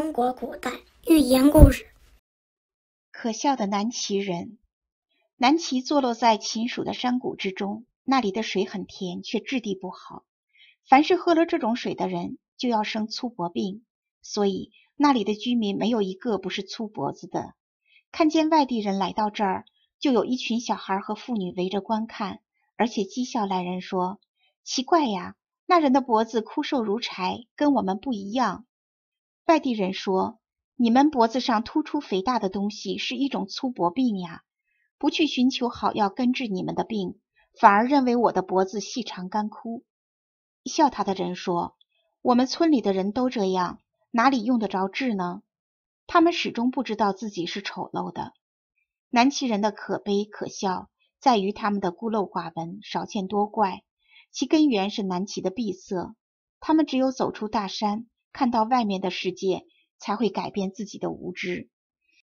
中国古代寓言故事。可笑的南齐人，南齐坐落在秦蜀的山谷之中，那里的水很甜，却质地不好。凡是喝了这种水的人，就要生粗脖病，所以那里的居民没有一个不是粗脖子的。看见外地人来到这儿，就有一群小孩和妇女围着观看，而且讥笑来人说：“奇怪呀，那人的脖子枯瘦如柴，跟我们不一样。”外地人说：“你们脖子上突出肥大的东西是一种粗薄病呀，不去寻求好药根治你们的病，反而认为我的脖子细长干枯。”笑他的人说：“我们村里的人都这样，哪里用得着治呢？他们始终不知道自己是丑陋的。”南齐人的可悲可笑在于他们的孤陋寡闻、少见多怪，其根源是南齐的闭塞。他们只有走出大山。看到外面的世界，才会改变自己的无知。